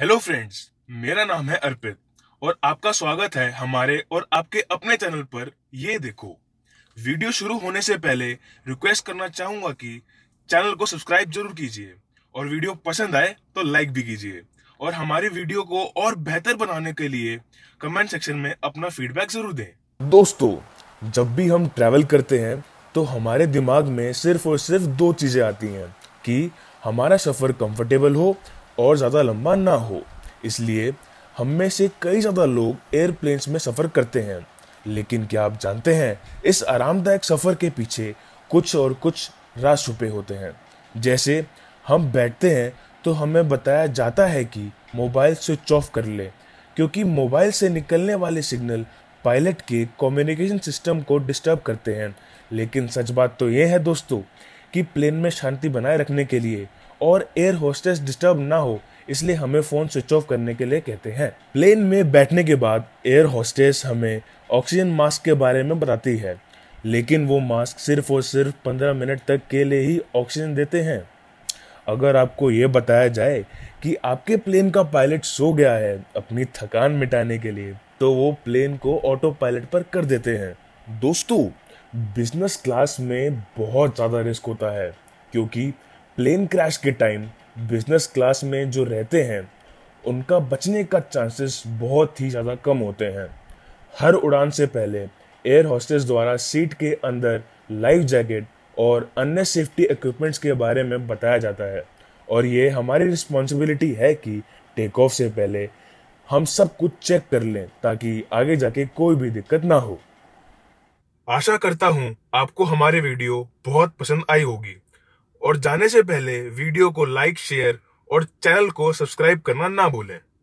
hello friends मेरा नाम है अर्पित और आपका स्वागत है हमारे और आपके अपने चैनल पर ये देखो वीडियो शुरू होने से पहले रिक्वेस्ट करना चाहूंगा कि चैनल को सब्सक्राइब जरूर कीजिए और वीडियो पसंद आए तो लाइक भी कीजिए और हमारी वीडियो को और बेहतर बनाने के लिए कमेंट सेक्शन में अपना फीडबैक जरूर दें दोस्तों जब भी हम ट्रैवल करते हैं तो हमारे दिमाग में सिर्फ और सिर्फ दो चीज़ें आती हैं कि हमारा सफ़र कंफर्टेबल हो और ज़्यादा लंबा ना हो इसलिए हम में से कई ज़्यादा लोग एयरप्लेन्स में सफ़र करते हैं लेकिन क्या आप जानते हैं इस आरामदायक सफ़र के पीछे कुछ और कुछ राज छुपे होते हैं जैसे हम बैठते हैं तो हमें बताया जाता है कि मोबाइल स्विच ऑफ कर ले क्योंकि मोबाइल से निकलने वाले सिग्नल पायलट के कम्युनिकेशन सिस्टम को डिस्टर्ब करते हैं लेकिन सच बात तो ये है दोस्तों कि प्लेन में शांति बनाए रखने के लिए और एयर होस्टेस डिस्टर्ब ना हो इसलिए हमें फ़ोन स्विच ऑफ करने के लिए कहते हैं प्लेन में बैठने के बाद एयर होस्टेस हमें ऑक्सीजन मास्क के बारे में बताती है लेकिन वो मास्क सिर्फ और सिर्फ पंद्रह मिनट तक के लिए ही ऑक्सीजन देते हैं अगर आपको ये बताया जाए कि आपके प्लेन का पायलट सो गया है अपनी थकान मिटाने के लिए तो वो प्लेन को ऑटो पायलट पर कर देते हैं दोस्तों बिजनेस क्लास में बहुत ज़्यादा रिस्क होता है क्योंकि प्लेन क्रैश के टाइम बिजनेस क्लास में जो रहते हैं उनका बचने का चांसेस बहुत ही ज़्यादा कम होते हैं हर उड़ान से पहले एयर होस्टेस द्वारा सीट के अंदर लाइफ जैकेट और अन्य सेफ्टी इक्विपमेंट्स के बारे में बताया जाता है और ये हमारी रिस्पॉन्सिबिलिटी है कि टेक ऑफ से पहले हम सब कुछ चेक कर लें ताकि आगे जाके कोई भी दिक्कत ना हो आशा करता हूँ आपको हमारे वीडियो बहुत पसंद आई होगी और जाने से पहले वीडियो को लाइक शेयर और चैनल को सब्सक्राइब करना ना भूलें